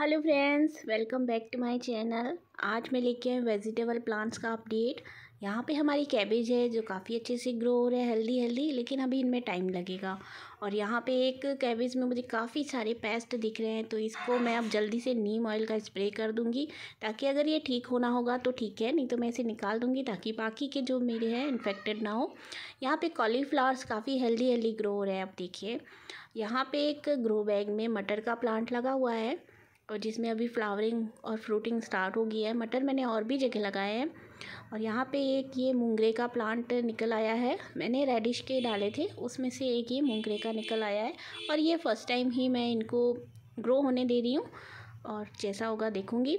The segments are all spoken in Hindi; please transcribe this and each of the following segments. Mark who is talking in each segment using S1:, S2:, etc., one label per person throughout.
S1: hello friends welcome back to my channel आज मैं लेके आई वेजिटेबल प्लांट्स का अपडेट यहाँ पे हमारी कैबेज है जो काफ़ी अच्छे से ग्रो हो रहा है हेल्दी हेल्दी लेकिन अभी इनमें टाइम लगेगा और यहाँ पे एक कैबेज में मुझे काफ़ी सारे पेस्ट दिख रहे हैं तो इसको मैं अब जल्दी से नीम ऑयल का स्प्रे कर दूँगी ताकि अगर ये ठीक होना होगा तो ठीक है नहीं तो मैं इसे निकाल दूँगी ताकि बाकी के जो मेरे हैं इन्फेक्टेड ना हो यहाँ पर कॉलीफ्लावर्स काफ़ी हेल्दी हेल्दी ग्रो हो रहे हैं आप देखिए यहाँ पर एक ग्रो बैग में मटर का प्लांट लगा हुआ है और जिसमें अभी फ्लावरिंग और फ्रूटिंग स्टार्ट हो गई है मटर मैंने और भी जगह लगाए हैं और यहाँ पे एक ये मूंगरे का प्लांट निकल आया है मैंने रेडिश के डाले थे उसमें से एक ये मूंगरे का निकल आया है और ये फ़र्स्ट टाइम ही मैं इनको ग्रो होने दे रही हूँ और जैसा होगा देखूँगी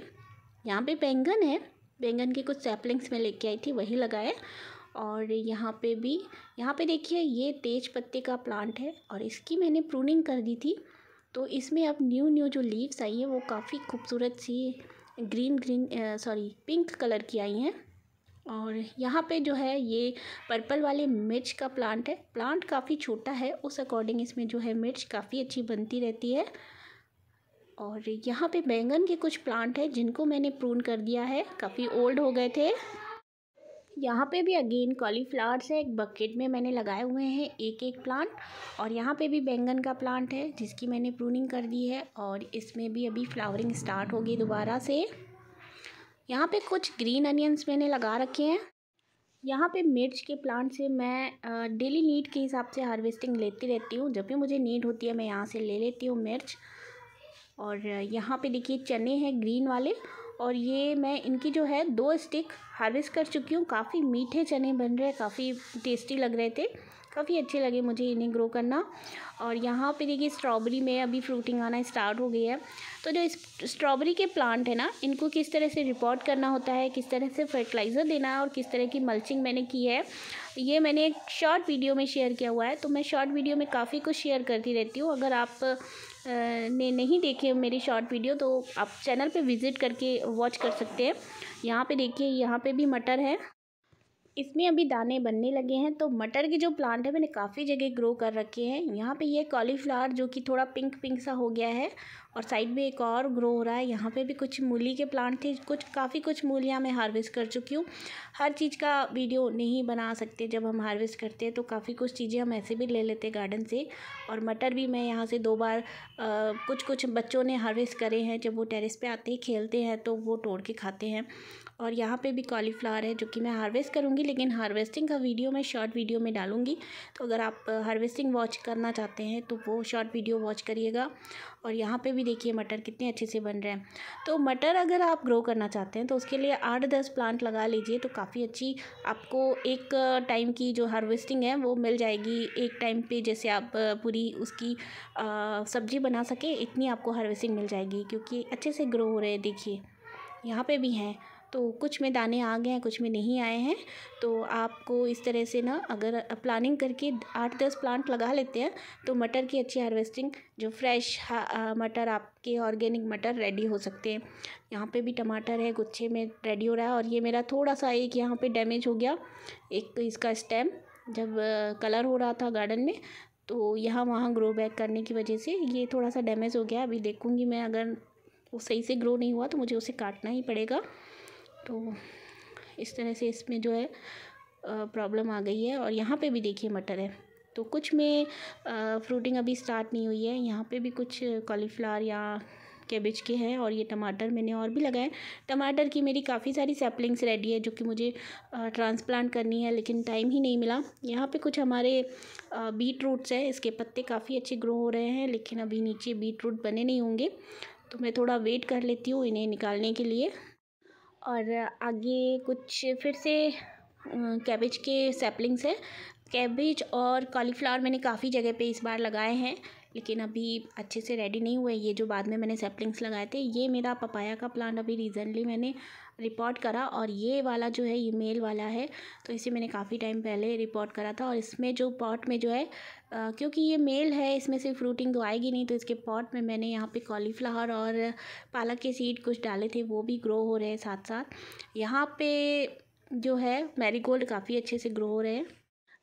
S1: यहाँ पर बैंगन है बैंगन की कुछ सैपलिंग्स में लेके आई थी वही लगाए और यहाँ पे भी यहाँ पे देखिए ये तेज पत्ते का प्लांट है और इसकी मैंने प्रूनिंग कर दी थी तो इसमें अब न्यू न्यू जो लीव्स आई हैं वो काफ़ी खूबसूरत सी green green sorry pink colour की आई हैं और यहाँ पे जो है ये पर्पल वाले मिर्च का प्लांट है प्लांट काफ़ी छोटा है उस अकॉर्डिंग इसमें जो है मिर्च काफ़ी अच्छी बनती रहती है और यहाँ पे बैंगन के कुछ प्लांट हैं जिनको मैंने प्रून कर दिया है काफ़ी ओल्ड हो गए थे यहाँ पे भी अगेन कॉलीफ्लावर्स है एक बकेट में मैंने लगाए हुए हैं एक एक प्लांट और यहाँ पे भी बैंगन का प्लांट है जिसकी मैंने प्रूनिंग कर दी है और इसमें भी अभी फ्लावरिंग स्टार्ट होगी दोबारा से यहाँ पे कुछ ग्रीन अनियंस मैंने लगा रखे हैं यहाँ पे मिर्च के प्लांट से मैं डेली नीड के हिसाब से हार्वेस्टिंग लेती रहती हूँ जब भी मुझे नीड होती है मैं यहाँ से ले लेती हूँ मिर्च और यहाँ पे देखिए चने हैं ग्रीन वाले और ये मैं इनकी जो है दो स्टिक हार्वेस्ट कर चुकी हूँ काफ़ी मीठे चने बन रहे हैं काफ़ी टेस्टी लग रहे थे काफ़ी अच्छे लगे मुझे इन्हें ग्रो करना और यहाँ पे देखिए स्ट्रॉबेरी में अभी फ्रूटिंग आना स्टार्ट हो गई है तो जो स्ट्रॉबेरी के प्लांट है ना इनको किस तरह से रिपोर्ट करना होता है किस तरह से फर्टिलाइज़र देना है और किस तरह की मल्चिंग मैंने की है ये मैंने एक शॉर्ट वीडियो में शेयर किया हुआ है तो मैं शॉर्ट वीडियो में काफ़ी कुछ शेयर करती रहती हूँ अगर आप ने नहीं देखे मेरी शॉर्ट वीडियो तो आप चैनल पर विज़िट करके वॉच कर सकते हैं यहाँ पर देखिए यहाँ पर भी मटर है इसमें अभी दाने बनने लगे हैं तो मटर के जो प्लांट है मैंने काफ़ी जगह ग्रो कर रखे हैं यहाँ पे ये कॉलीफ्लावर जो कि थोड़ा पिंक पिंक सा हो गया है और साइड में एक और ग्रो हो रहा है यहाँ पे भी कुछ मूली के प्लांट थे कुछ काफ़ी कुछ मूलियाँ मैं हार्वेस्ट कर चुकी हूँ हर चीज़ का वीडियो नहीं बना सकते जब हम हार्वेस्ट करते हैं तो काफ़ी कुछ चीज़ें हम ऐसे भी ले लेते हैं गार्डन से और मटर भी मैं यहाँ से दो बार आ, कुछ कुछ बच्चों ने हार्वेस्ट करे हैं जब वो टेरिस पर आते ही खेलते हैं तो वो तोड़ के खाते हैं और यहाँ पे भी कॉलीफ्लावर है जो कि मैं हार्वेस्ट करूँगी लेकिन हार्वेस्टिंग का वीडियो मैं शॉर्ट वीडियो में डालूँगी तो अगर आप हार्वेस्टिंग वॉच करना चाहते हैं तो वो शॉर्ट वीडियो वॉच करिएगा और यहाँ पे भी देखिए मटर कितने अच्छे से बन रहे हैं तो मटर अगर आप ग्रो करना चाहते हैं तो उसके लिए आठ दस प्लांट लगा लीजिए तो काफ़ी अच्छी आपको एक टाइम की जो हार्वेस्टिंग है वो मिल जाएगी एक टाइम पे जैसे आप पूरी उसकी सब्ज़ी बना सके इतनी आपको हार्वेस्टिंग मिल जाएगी क्योंकि अच्छे से ग्रो हो रहे हैं देखिए यहाँ पर भी हैं तो कुछ में दाने आ गए हैं कुछ में नहीं आए हैं तो आपको इस तरह से ना अगर प्लानिंग करके आठ दस प्लांट लगा लेते हैं तो मटर की अच्छी हार्वेस्टिंग जो फ्रेश मटर आपके ऑर्गेनिक मटर रेडी हो सकते हैं यहाँ पे भी टमाटर है गुच्छे में रेडी हो रहा है और ये मेरा थोड़ा सा एक यहाँ पे डैमेज हो गया एक इसका स्टेम जब कलर हो रहा था गार्डन में तो यहाँ वहाँ ग्रो बैक करने की वजह से ये थोड़ा सा डैमेज हो गया अभी देखूँगी मैं अगर वो सही से ग्रो नहीं हुआ तो मुझे उसे काटना ही पड़ेगा तो इस तरह से इसमें जो है प्रॉब्लम आ गई है और यहाँ पे भी देखिए मटर है तो कुछ में फ्रूटिंग अभी स्टार्ट नहीं हुई है यहाँ पे भी कुछ कॉलीफ्लावर या कैबेज के हैं और ये टमाटर मैंने और भी लगाए टमाटर की मेरी काफ़ी सारी सैपलिंग्स रेडी है जो कि मुझे ट्रांसप्लांट करनी है लेकिन टाइम ही नहीं मिला यहाँ पे कुछ हमारे बीट रूट्स हैं इसके पत्ते काफ़ी अच्छे ग्रो हो रहे हैं लेकिन अभी नीचे बीट रूट बने नहीं होंगे तो मैं थोड़ा वेट कर लेती हूँ इन्हें निकालने के लिए और आगे कुछ फिर से कैबेज के सैपलिंग्स है कैबेज और कॉलीफ्लावर मैंने काफ़ी जगह पे इस बार लगाए हैं लेकिन अभी अच्छे से रेडी नहीं हुए ये जो बाद में मैंने सेपलिंग्स लगाए थे ये मेरा पपाया का प्लांट अभी रिसेंटली मैंने रिपोर्ट करा और ये वाला जो है ये मेल वाला है तो इसे मैंने काफ़ी टाइम पहले रिपोर्ट करा था और इसमें जो पॉट में जो है आ, क्योंकि ये मेल है इसमें से फ्रूटिंग तो आएगी नहीं तो इसके पॉट में मैंने यहाँ पे कॉलीफ्लावर और पालक के सीड कुछ डाले थे वो भी ग्रो हो रहे हैं साथ साथ यहाँ पर जो है मेरीगोल्ड काफ़ी अच्छे से ग्रो हो रहे हैं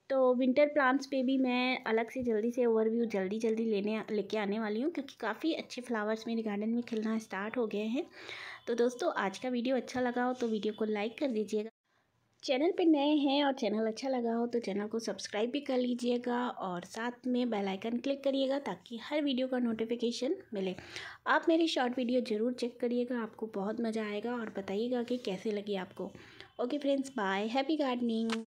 S1: तो विंटर प्लांट्स पे भी मैं अलग से जल्दी से ओवरव्यू जल्दी जल्दी लेने लेके आने वाली हूँ क्योंकि काफ़ी अच्छे फ्लावर्स मेरे गार्डन में खिलना स्टार्ट हो गए हैं तो दोस्तों आज का वीडियो अच्छा लगा हो तो वीडियो को लाइक कर दीजिएगा चैनल पे नए हैं और चैनल अच्छा लगा हो तो चैनल को सब्सक्राइब भी कर लीजिएगा और साथ में बेल आइकन क्लिक करिएगा ताकि हर वीडियो का नोटिफिकेशन मिले आप मेरी शॉर्ट वीडियो ज़रूर चेक करिएगा आपको बहुत मज़ा आएगा और बताइएगा कि कैसे लगी आपको okay friends bye happy gardening